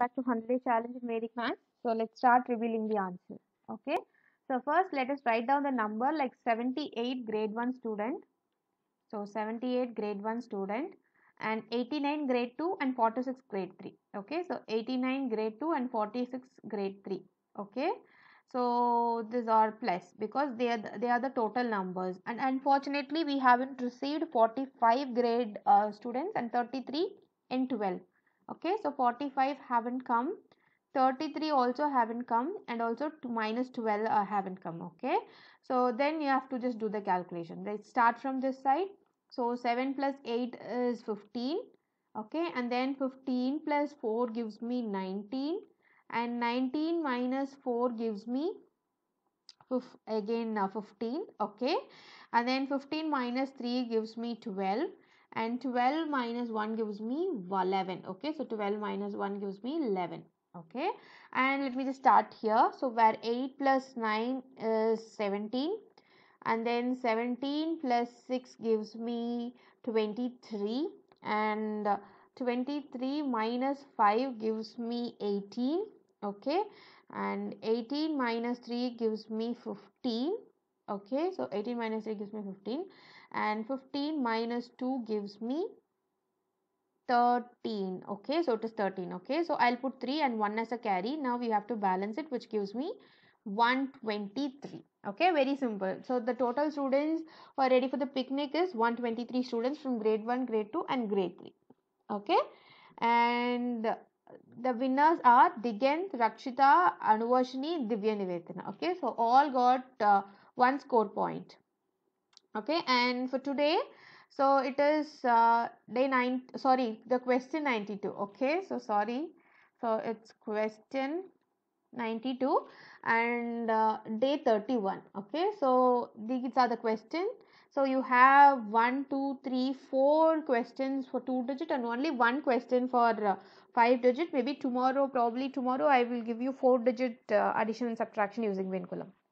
back to 100 day challenge in Vedic math. So let's start revealing the answer. Okay. So first let us write down the number like 78 grade 1 student. So 78 grade 1 student and 89 grade 2 and 46 grade 3. Okay. So 89 grade 2 and 46 grade 3. Okay. So these are plus because they are the, they are the total numbers and unfortunately we haven't received 45 grade uh, students and 33 in 12 okay so 45 haven't come 33 also haven't come and also to minus 12 uh, haven't come okay so then you have to just do the calculation let's start from this side so 7 plus 8 is 15 okay and then 15 plus 4 gives me 19 and 19 minus 4 gives me again uh, 15 okay and then 15 minus 3 gives me 12 and 12 minus 1 gives me 11 okay so 12 minus 1 gives me 11 okay and let me just start here so where 8 plus 9 is 17 and then 17 plus 6 gives me 23 and 23 minus 5 gives me 18 okay and 18 minus 3 gives me 15 okay so 18 minus 3 gives me 15 and 15 minus 2 gives me 13 okay so it is 13 okay so i'll put 3 and 1 as a carry now we have to balance it which gives me 123 okay very simple so the total students who are ready for the picnic is 123 students from grade 1 grade 2 and grade 3 okay and the winners are Digant, Rakshita, Anuvarshini, Divya Nivetana. Okay, so all got uh, one score point okay and for today so it is uh, day 9 sorry the question 92 okay so sorry so it's question 92 and uh, day 31 okay so these are the questions so you have one, two, three, four questions for 2 digit and only one question for uh, 5 digit. Maybe tomorrow, probably tomorrow I will give you 4 digit uh, addition and subtraction using Vinculum.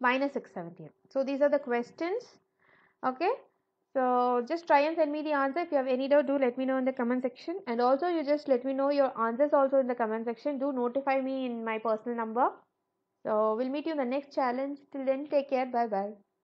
minus 617. So these are the questions. Okay. So just try and send me the answer. If you have any doubt, do let me know in the comment section. And also you just let me know your answers also in the comment section. Do notify me in my personal number. So we'll meet you in the next challenge. Till then, take care. Bye bye.